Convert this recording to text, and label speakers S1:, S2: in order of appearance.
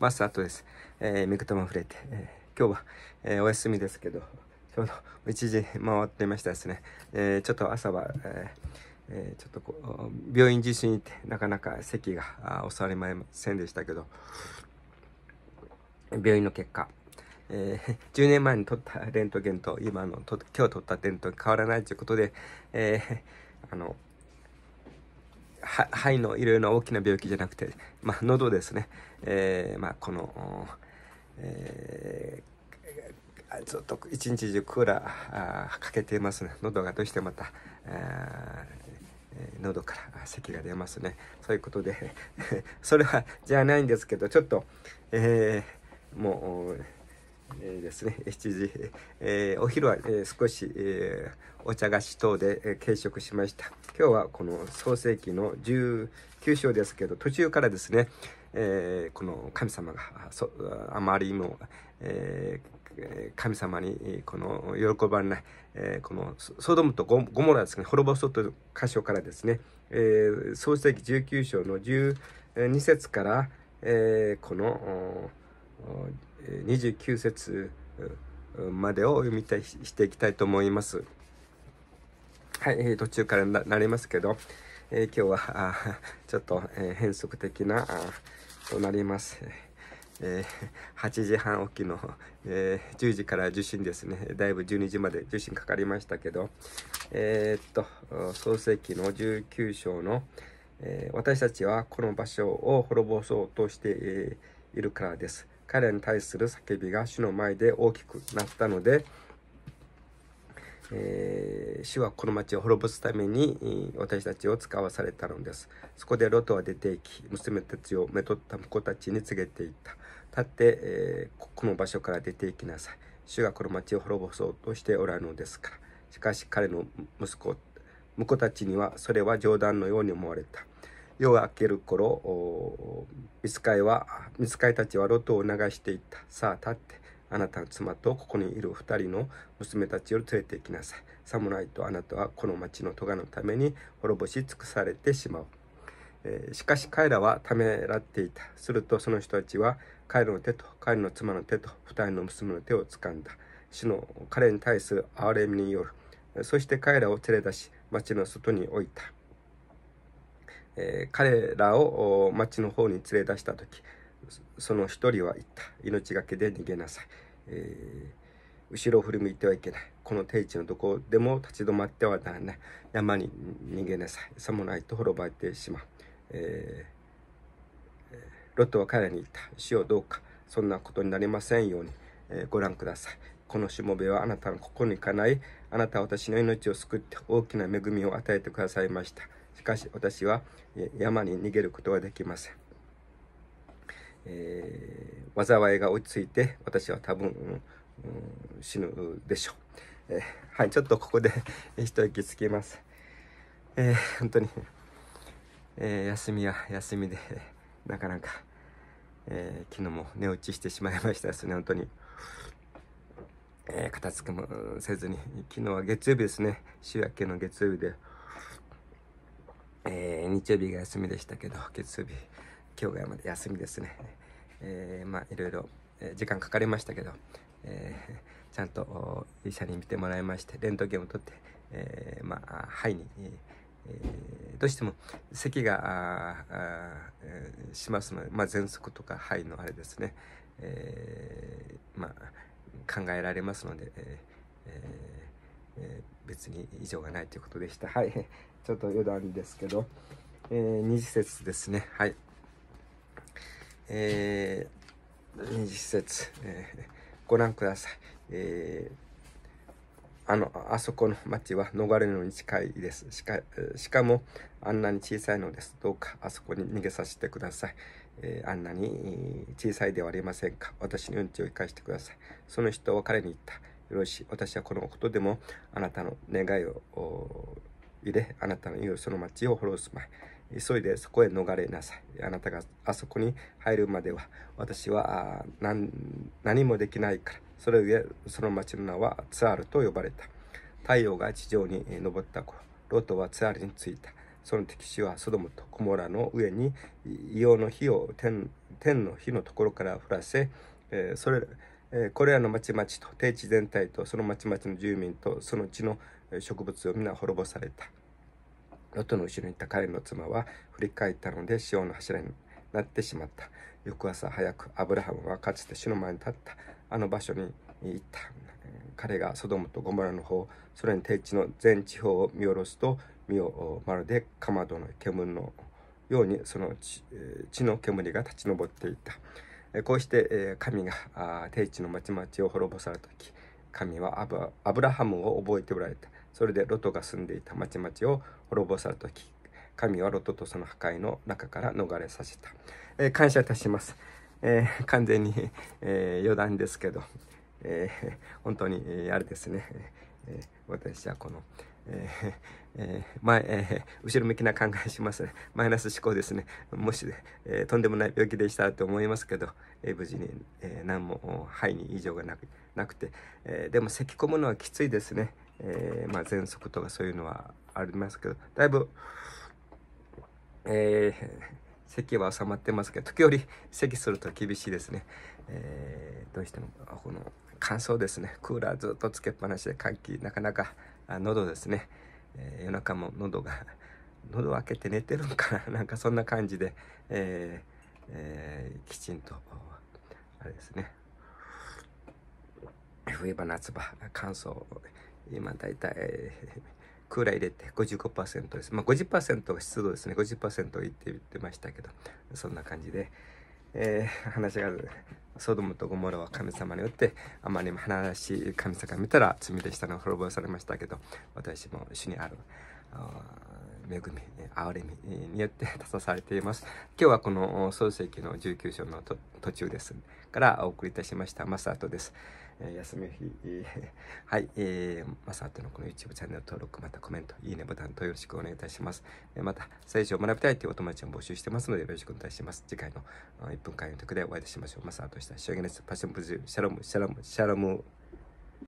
S1: マ スタートです。えー、ミクトマフレて、えー、今日は、えー、お休みですけど、ちょうど1時回っていましたですね。えー、ちょっと朝は、えー、ちょっとこう、病院実習に行って、なかなか席が襲われませんでしたけど、病院の結果、えー、10 年前に取ったレントゲンと今のと、今日取ったレントゲン変わらないということで、えー、あの、肺のいろいろな大きな病気じゃなくて、まあ、喉ですね、えーまあ、この、えー、ずっと一日中クーラーかけていますね喉がどうしてまた、喉から咳が出ますねそういうことで それはじゃないんですけどちょっと、えー、もうえー、ですね、7 時、えー、お昼は、えー、少し、えお茶菓子等で、え軽食しました。今日はこの創世紀の19章ですけど、途中からですね、えこの神様がそあまりにも、え神様にこの喜ばれない、えこのソドムとゴモラですね、滅ぼそうという箇所からですね、え創世紀19章の12節から、えこの、29節までを読みたいしていきたいと思います。はい、途中からなりますけど、えー、今日はあちょっと、えー、変則的なあとなります。えー、8時半起きの、えー、10時から受信ですね。だいぶ12時まで受信かかりましたけど、えー、っと、創世記の19章の、え私たちはこの場所を滅ぼそうとして、いるからです。彼に対する叫びが主の前で大きくなったので、えー、主はこの町を滅ぼすために私たちを使わされたのですそこでロトは出て行き娘たちをめとった婿たちに告げていった立って、えー、この場所から出て行きなさい主がこの町を滅ぼそうとしておられるのですからしかし彼の息子婿たちにはそれは冗談のように思われた夜が明ける頃、見ついは、見つたちはロトを流していった。さあ立って、あなたの妻とここにいる二人の娘たちを連れて行きなさい。イとあなたはこの町の咎のために滅ぼし尽くされてしまう。えー、しかし彼らはためらっていた。するとその人たちは彼の手と彼の妻の手と二人の娘の手を掴んだ。主の彼に対する憐れみによる。そして彼らを連れ出し、町の外に置いた。え彼らを町の方に連れ出した時その一人は言った命がけで逃げなさい、えー、後ろを振り向いてはいけないこの定地のどこでも立ち止まってはならない山に逃げなさいさもないと滅ばれてしまう、えー、ロトは彼らに言った死をどうかそんなことになりませんように、えー、ご覧くださいこのしもべはあなたのここにかないあなたは私の命を救って大きな恵みを与えてくださいましたしかし私は山に逃げることはできません。えー、災いが落ち着いて私は多分、うん死ぬでしょう、えー、はいちょっとここで一息つきます、えー、本当に、え休みは休みでなかなか、え昨日も寝落ちしてしまいましたですね本当に、え片付けもせずに昨日は月曜日ですね週明けの月曜日で日曜日が休みでしたけど、月曜日、今日がで休みですね。えー、まあ、いろいろ、え時間かかりましたけど、えー、ちゃんと医者に診てもらいまして、レントゲンを取って、えー、まあ、肺に、えー、どうしても咳があえー、しますので、まあ、喘息とか肺のあれですね、えー、まあ、考えられますので、えーえー、別に異常がないということでした。はい。ちょっと余談ですけど、えー、二次節ですね。はい。えー、二次節、えー、ご覧ください。えー、あの、あそこの町は逃れるのに近いです。しか、しかも、あんなに小さいのです。どうか、あそこに逃げさせてください。えー、あんなに小さいではありませんか。私に命を生かしてください。その人は彼に言った。よろしい。私はこのことでも、あなたの願いを入れ、あなたの言うその町を滅ぼすまい。急いでそこへ逃れなさい。あなたがあそこに入るまでは、私は何もできないから。それゆえ、その町の名はツアールと呼ばれた。太陽が地上に昇った頃、ロトはツアールに着いた。その敵地はソドムとコモラの上に硫黄の火を天の火のところから降らせ、えー、それえー、これらの町々と定地全体とその町々の住民とその地の植物を皆滅ぼされた。ロトの後ろにいた彼の妻は振り返ったので潮の柱になってしまった。翌朝早くアブラハムはかつて主の前に立ったあの場所に行った。彼がソドムとゴモラの方、それに低地の全地方を見下ろすと、身をまるでかまどの煙のようにその血の煙が立ち上っていた。こうして神が定地の町々を滅ぼされた時、神はアブラハムを覚えておられた。それでロトが住んでいた町々を滅ぼされた時神はロトとその破壊の中から逃れさせた、えー、感謝いたします、えー、完全に、えー、余談ですけど、え本当に、えあれですね、え私はこの、えーえー、前、えー、後ろ向きな考えしますね。マイナス思考ですね。もし、えー、とんでもない病気でしたと思いますけど、えー、無事に、えー、何も肺に異常がなくなくて、えー、でも咳き込むのはきついですね。えー、まあ、喘息とかそういうのはありますけど、だいぶ、えー、咳は収まってますけど、時折咳すると厳しいですね。えー、どうしても、この乾燥ですね。クーラーずっとつけっぱなしで換気、なかなか、あ喉ですね、えー、夜中も喉が、喉開けて寝てるんかな、なんかそんな感じで、えー、えー、きちんと、あれですね。冬場、夏場、乾燥、今大体、クーラー 入れて55%です。まあ50%は湿度ですね。50%いって言ってましたけど、そんな感じで。えー、話がある。ソドムとゴモラは神様によって、あまりも話し、神様から見たら罪でしたの滅ぼされましたけど、私も主にある。恵み、憐れみによって立たされています。今日はこの創世記の19章の途中です。からお送りいたしました。マサートです。え休みの日、はい、えー、まさとのこの YouTube チャンネル登録、またコメント、いいねボタンとよろしくお願いいたします。えまた、聖書を学びたいというお友達も募集してますので、よろしくお願いします。次回の1分間の曲でお会いいたしましょう。まさあとした、しょうげです。パッションブズシャロム、シャロム、シャロム。